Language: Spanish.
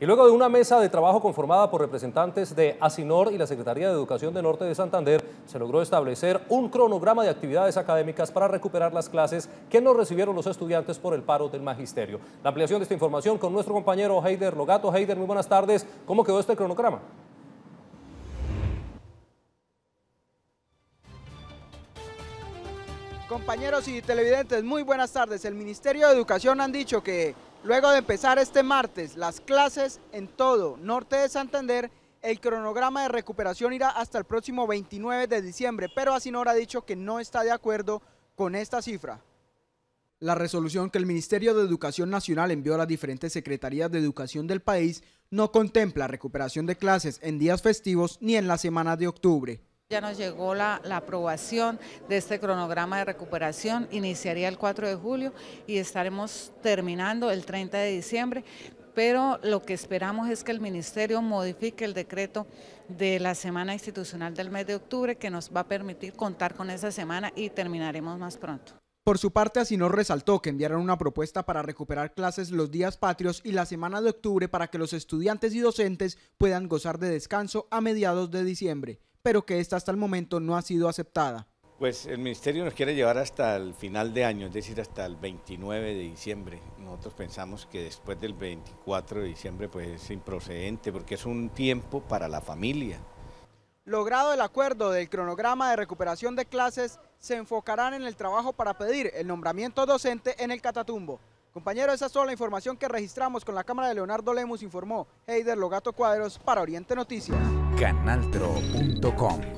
Y luego de una mesa de trabajo conformada por representantes de ASINOR y la Secretaría de Educación del Norte de Santander, se logró establecer un cronograma de actividades académicas para recuperar las clases que no recibieron los estudiantes por el paro del magisterio. La ampliación de esta información con nuestro compañero Heider Logato. Heider, muy buenas tardes. ¿Cómo quedó este cronograma? Compañeros y televidentes, muy buenas tardes. El Ministerio de Educación han dicho que Luego de empezar este martes las clases en todo norte de Santander, el cronograma de recuperación irá hasta el próximo 29 de diciembre, pero Asinor ha dicho que no está de acuerdo con esta cifra. La resolución que el Ministerio de Educación Nacional envió a las diferentes secretarías de educación del país no contempla recuperación de clases en días festivos ni en la semana de octubre. Ya nos llegó la, aprobación de este cronograma de recuperación, iniciaría el 4 de julio y estaremos terminando el 30 de diciembre, pero lo que esperamos es que el Ministerio modifique el decreto de la semana institucional del mes de octubre que nos va a permitir contar con esa semana y terminaremos más pronto. Por su parte, así nos resaltó que enviaron una propuesta para recuperar clases los días patrios y la semana de octubre para que los estudiantes y docentes puedan gozar de descanso a mediados de diciembre pero que esta hasta el momento no ha sido aceptada. Pues el ministerio nos quiere llevar hasta el final de año, es decir, hasta el 29 de diciembre. Nosotros pensamos que después del 24 de diciembre pues es improcedente porque es un tiempo para la familia. Logrado el acuerdo del cronograma de recuperación de clases, se enfocarán en el trabajo para pedir el nombramiento docente en el Catatumbo. Compañero, esa es toda la información que registramos con la cámara de Leonardo Lemus, informó Heider Logato Cuadros para Oriente Noticias. Canaltro.com